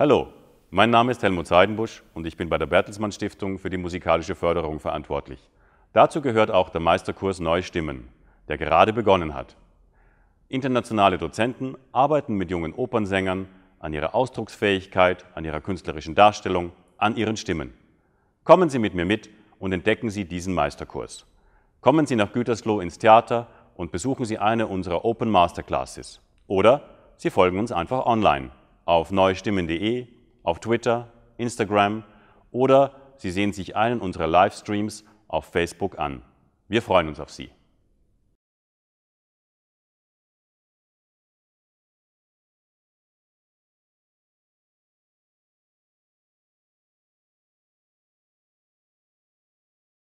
Hallo, mein Name ist Helmut Seidenbusch und ich bin bei der Bertelsmann Stiftung für die musikalische Förderung verantwortlich. Dazu gehört auch der Meisterkurs Neue Stimmen, der gerade begonnen hat. Internationale Dozenten arbeiten mit jungen Opernsängern an ihrer Ausdrucksfähigkeit, an ihrer künstlerischen Darstellung, an ihren Stimmen. Kommen Sie mit mir mit und entdecken Sie diesen Meisterkurs. Kommen Sie nach Gütersloh ins Theater und besuchen Sie eine unserer Open Masterclasses. Oder Sie folgen uns einfach online auf neustimmen.de, auf Twitter, Instagram oder Sie sehen sich einen unserer Livestreams auf Facebook an. Wir freuen uns auf Sie.